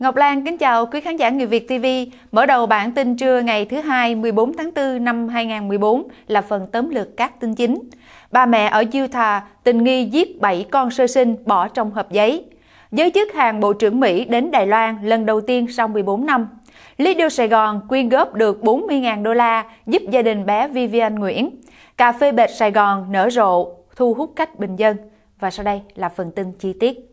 Ngọc Lan kính chào quý khán giả Người Việt TV. Mở đầu bản tin trưa ngày thứ hai 14 tháng 4 năm 2014 là phần tóm lược các tin chính. Ba mẹ ở Utah tình nghi giết 7 con sơ sinh bỏ trong hộp giấy. Giới chức hàng Bộ trưởng Mỹ đến Đài Loan lần đầu tiên sau 14 năm. Lý Điêu Sài Gòn quyên góp được 40.000 đô la giúp gia đình bé Vivian Nguyễn. Cà phê bệt Sài Gòn nở rộ, thu hút khách bình dân. Và sau đây là phần tin chi tiết.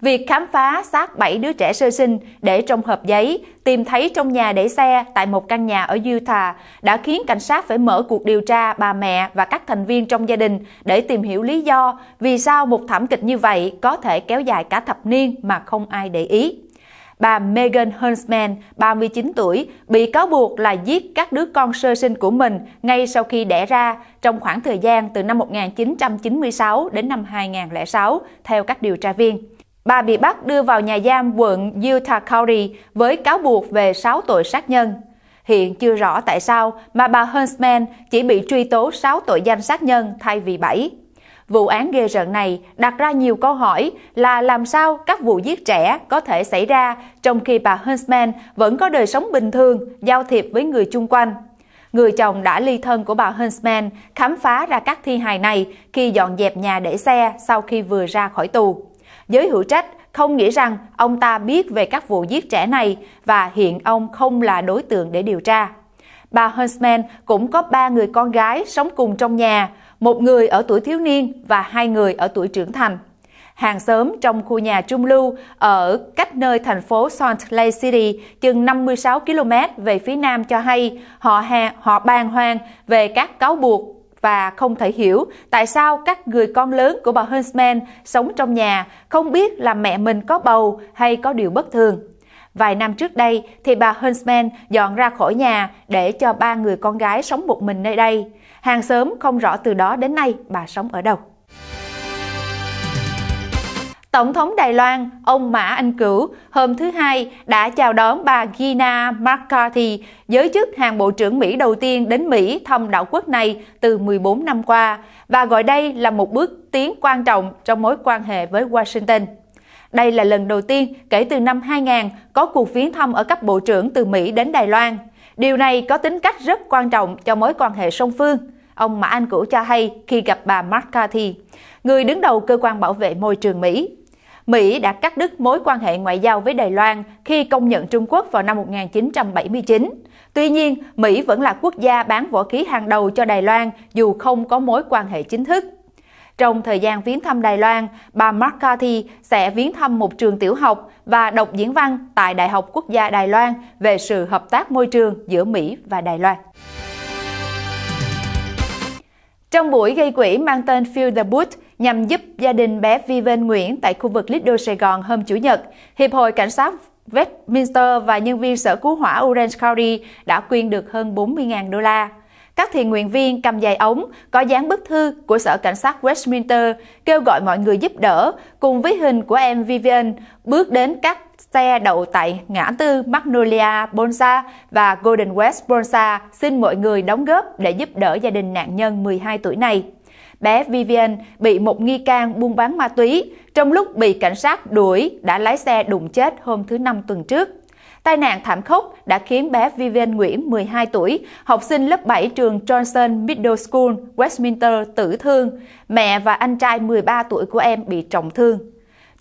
Việc khám phá xác 7 đứa trẻ sơ sinh để trong hộp giấy, tìm thấy trong nhà để xe tại một căn nhà ở Utah đã khiến cảnh sát phải mở cuộc điều tra bà mẹ và các thành viên trong gia đình để tìm hiểu lý do vì sao một thảm kịch như vậy có thể kéo dài cả thập niên mà không ai để ý. Bà Megan Huntsman, 39 tuổi, bị cáo buộc là giết các đứa con sơ sinh của mình ngay sau khi đẻ ra trong khoảng thời gian từ năm 1996 đến năm 2006, theo các điều tra viên. Bà bị bắt đưa vào nhà giam quận Utah County với cáo buộc về 6 tội sát nhân. Hiện chưa rõ tại sao mà bà Huntsman chỉ bị truy tố 6 tội danh sát nhân thay vì 7. Vụ án ghê rợn này đặt ra nhiều câu hỏi là làm sao các vụ giết trẻ có thể xảy ra trong khi bà Huntsman vẫn có đời sống bình thường, giao thiệp với người chung quanh. Người chồng đã ly thân của bà Huntsman khám phá ra các thi hài này khi dọn dẹp nhà để xe sau khi vừa ra khỏi tù. Giới hữu trách không nghĩ rằng ông ta biết về các vụ giết trẻ này và hiện ông không là đối tượng để điều tra. Bà Huntsman cũng có ba người con gái sống cùng trong nhà, một người ở tuổi thiếu niên và hai người ở tuổi trưởng thành. Hàng xóm trong khu nhà trung lưu ở cách nơi thành phố Salt Lake City chừng 56 km về phía nam cho hay họ, hà, họ bàn hoàng về các cáo buộc và không thể hiểu tại sao các người con lớn của bà Huntsman sống trong nhà không biết là mẹ mình có bầu hay có điều bất thường. Vài năm trước đây thì bà Huntsman dọn ra khỏi nhà để cho ba người con gái sống một mình nơi đây. Hàng xóm không rõ từ đó đến nay bà sống ở đâu. Tổng thống Đài Loan, ông Mã Anh Cửu, hôm thứ Hai đã chào đón bà Gina McCarthy, giới chức hàng Bộ trưởng Mỹ đầu tiên đến Mỹ thăm đảo quốc này từ 14 năm qua, và gọi đây là một bước tiến quan trọng trong mối quan hệ với Washington. Đây là lần đầu tiên kể từ năm 2000 có cuộc viếng thăm ở cấp bộ trưởng từ Mỹ đến Đài Loan. Điều này có tính cách rất quan trọng cho mối quan hệ song phương, ông Mã Anh Cửu cho hay khi gặp bà McCarthy, người đứng đầu cơ quan bảo vệ môi trường Mỹ. Mỹ đã cắt đứt mối quan hệ ngoại giao với Đài Loan khi công nhận Trung Quốc vào năm 1979. Tuy nhiên, Mỹ vẫn là quốc gia bán vũ khí hàng đầu cho Đài Loan dù không có mối quan hệ chính thức. Trong thời gian viếng thăm Đài Loan, bà McCarthy sẽ viếng thăm một trường tiểu học và đọc diễn văn tại Đại học Quốc gia Đài Loan về sự hợp tác môi trường giữa Mỹ và Đài Loan. Trong buổi gây quỹ mang tên Feel the Boot, nhằm giúp gia đình bé Vi Nguyễn tại khu vực Lido Sài Gòn hôm Chủ nhật. Hiệp hội Cảnh sát Westminster và nhân viên sở cứu hỏa Orange County đã quyên được hơn 40.000 đô la. Các thiện nguyện viên cầm dài ống có dán bức thư của Sở Cảnh sát Westminster kêu gọi mọi người giúp đỡ cùng với hình của em Vivian bước đến các xe đậu tại ngã tư Magnolia Bonsa và Golden West Bonsa xin mọi người đóng góp để giúp đỡ gia đình nạn nhân 12 tuổi này bé Vivian bị một nghi can buôn bán ma túy trong lúc bị cảnh sát đuổi đã lái xe đụng chết hôm thứ Năm tuần trước. Tai nạn thảm khốc đã khiến bé Vivian Nguyễn, 12 tuổi, học sinh lớp 7 trường Johnson Middle School, Westminster tử thương. Mẹ và anh trai 13 tuổi của em bị trọng thương.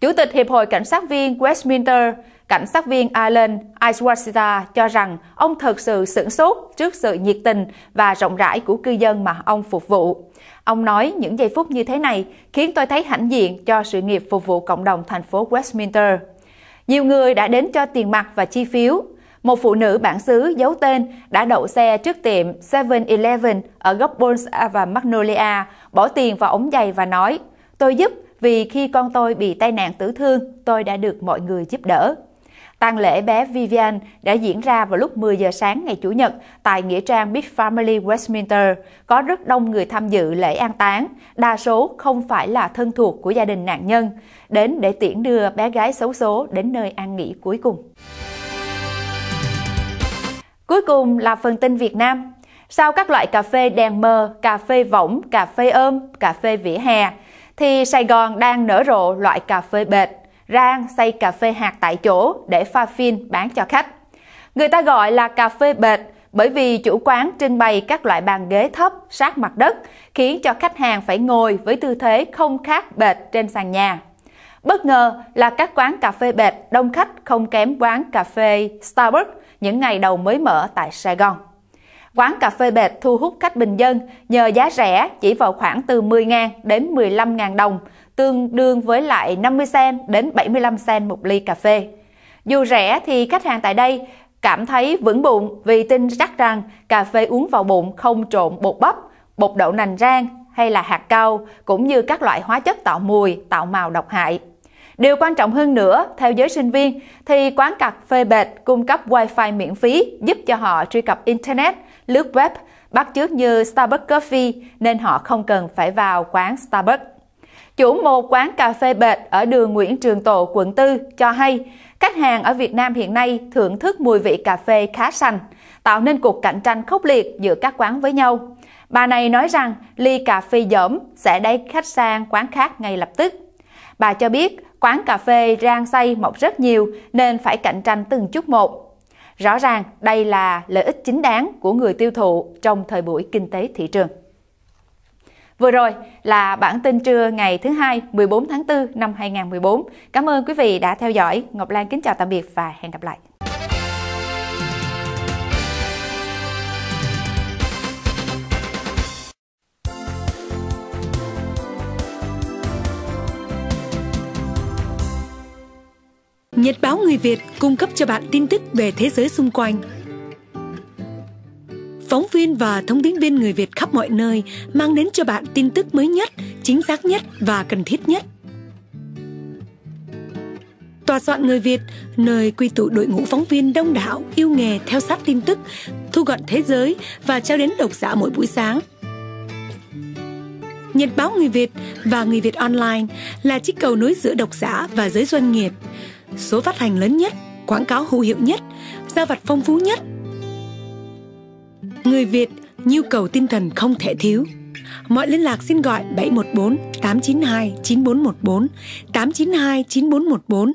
Chủ tịch Hiệp hội Cảnh sát viên Westminster Cảnh sát viên Alan Aishwarita cho rằng ông thật sự sửng sốt trước sự nhiệt tình và rộng rãi của cư dân mà ông phục vụ. Ông nói những giây phút như thế này khiến tôi thấy hãnh diện cho sự nghiệp phục vụ cộng đồng thành phố Westminster. Nhiều người đã đến cho tiền mặt và chi phiếu. Một phụ nữ bản xứ giấu tên đã đậu xe trước tiệm 7-Eleven ở góc Bones và Magnolia, bỏ tiền vào ống giày và nói, tôi giúp vì khi con tôi bị tai nạn tử thương, tôi đã được mọi người giúp đỡ. Tang lễ bé Vivian đã diễn ra vào lúc 10 giờ sáng ngày Chủ nhật tại Nghĩa trang Big Family Westminster. Có rất đông người tham dự lễ an táng, đa số không phải là thân thuộc của gia đình nạn nhân, đến để tiễn đưa bé gái xấu số đến nơi an nghỉ cuối cùng. Cuối cùng là phần tin Việt Nam. Sau các loại cà phê đèn mờ, cà phê võng, cà phê ôm, cà phê vỉa hè, thì Sài Gòn đang nở rộ loại cà phê bệt – rang xay cà phê hạt tại chỗ để pha phin bán cho khách. Người ta gọi là cà phê bệt bởi vì chủ quán trưng bày các loại bàn ghế thấp sát mặt đất, khiến cho khách hàng phải ngồi với tư thế không khác bệt trên sàn nhà. Bất ngờ là các quán cà phê bệt đông khách không kém quán cà phê Starbucks những ngày đầu mới mở tại Sài Gòn. Quán cà phê bệt thu hút khách bình dân nhờ giá rẻ chỉ vào khoảng từ 10.000 đến 15.000 đồng, tương đương với lại 50 sen đến 75 sen một ly cà phê. Dù rẻ thì khách hàng tại đây cảm thấy vững bụng vì tin chắc rằng cà phê uống vào bụng không trộn bột bắp, bột đậu nành rang hay là hạt cau cũng như các loại hóa chất tạo mùi, tạo màu độc hại. Điều quan trọng hơn nữa, theo giới sinh viên, thì quán cà phê bệt cung cấp wifi miễn phí giúp cho họ truy cập Internet, lướt web, bắt chước như Starbucks Coffee nên họ không cần phải vào quán Starbucks chủ một quán cà phê bệt ở đường Nguyễn Trường Tộ, quận 4, cho hay khách hàng ở Việt Nam hiện nay thưởng thức mùi vị cà phê khá sành, tạo nên cuộc cạnh tranh khốc liệt giữa các quán với nhau. Bà này nói rằng ly cà phê dởm sẽ đẩy khách sang quán khác ngay lập tức. Bà cho biết quán cà phê rang xay mọc rất nhiều nên phải cạnh tranh từng chút một. Rõ ràng đây là lợi ích chính đáng của người tiêu thụ trong thời buổi kinh tế thị trường. Vừa rồi là bản tin trưa ngày thứ hai 14 tháng 4 năm 2014. Cảm ơn quý vị đã theo dõi. Ngọc Lan kính chào tạm biệt và hẹn gặp lại. Nhật báo người Việt cung cấp cho bạn tin tức về thế giới xung quanh. Phóng viên và thông tin viên người Việt khắp mọi nơi mang đến cho bạn tin tức mới nhất, chính xác nhất và cần thiết nhất. Tòa soạn người Việt, nơi quy tụ đội ngũ phóng viên đông đảo, yêu nghề theo sát tin tức, thu gọn thế giới và trao đến độc giả mỗi buổi sáng. Nhật báo người Việt và người Việt online là chiếc cầu nối giữa độc giả và giới doanh nghiệp. Số phát hành lớn nhất, quảng cáo hữu hiệu nhất, giao vặt phong phú nhất – Người Việt, nhu cầu tinh thần không thể thiếu. Mọi liên lạc xin gọi 714 892 9414 892 9414